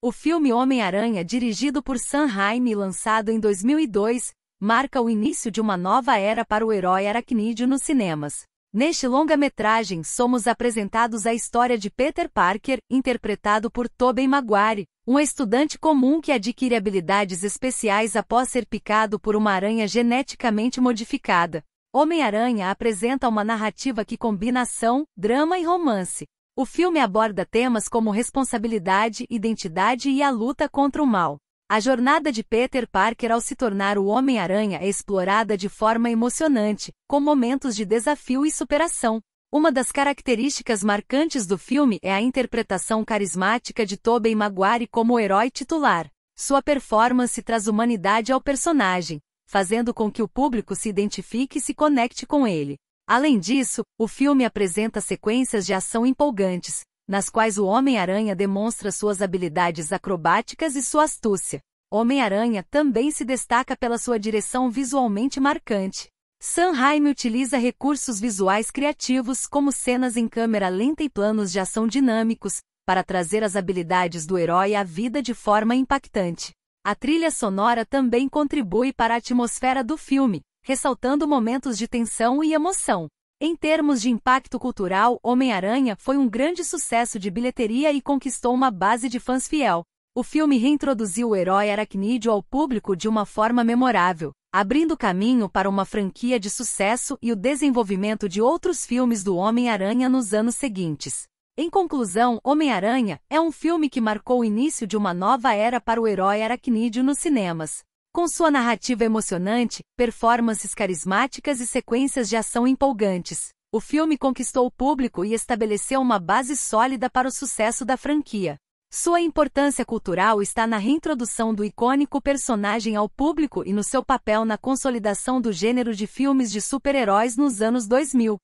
O filme Homem-Aranha, dirigido por Sam Raimi e lançado em 2002, marca o início de uma nova era para o herói aracnídeo nos cinemas. Neste longa-metragem, somos apresentados à história de Peter Parker, interpretado por Tobey Maguire, um estudante comum que adquire habilidades especiais após ser picado por uma aranha geneticamente modificada. Homem-Aranha apresenta uma narrativa que combina ação, drama e romance, o filme aborda temas como responsabilidade, identidade e a luta contra o mal. A jornada de Peter Parker ao se tornar o Homem-Aranha é explorada de forma emocionante, com momentos de desafio e superação. Uma das características marcantes do filme é a interpretação carismática de Tobey Maguire como o herói titular. Sua performance traz humanidade ao personagem, fazendo com que o público se identifique e se conecte com ele. Além disso, o filme apresenta sequências de ação empolgantes, nas quais o Homem-Aranha demonstra suas habilidades acrobáticas e sua astúcia. Homem-Aranha também se destaca pela sua direção visualmente marcante. Sam utiliza recursos visuais criativos como cenas em câmera lenta e planos de ação dinâmicos, para trazer as habilidades do herói à vida de forma impactante. A trilha sonora também contribui para a atmosfera do filme, ressaltando momentos de tensão e emoção. Em termos de impacto cultural, Homem-Aranha foi um grande sucesso de bilheteria e conquistou uma base de fãs fiel. O filme reintroduziu o herói aracnídeo ao público de uma forma memorável, abrindo caminho para uma franquia de sucesso e o desenvolvimento de outros filmes do Homem-Aranha nos anos seguintes. Em conclusão, Homem-Aranha é um filme que marcou o início de uma nova era para o herói aracnídeo nos cinemas. Com sua narrativa emocionante, performances carismáticas e sequências de ação empolgantes, o filme conquistou o público e estabeleceu uma base sólida para o sucesso da franquia. Sua importância cultural está na reintrodução do icônico personagem ao público e no seu papel na consolidação do gênero de filmes de super-heróis nos anos 2000.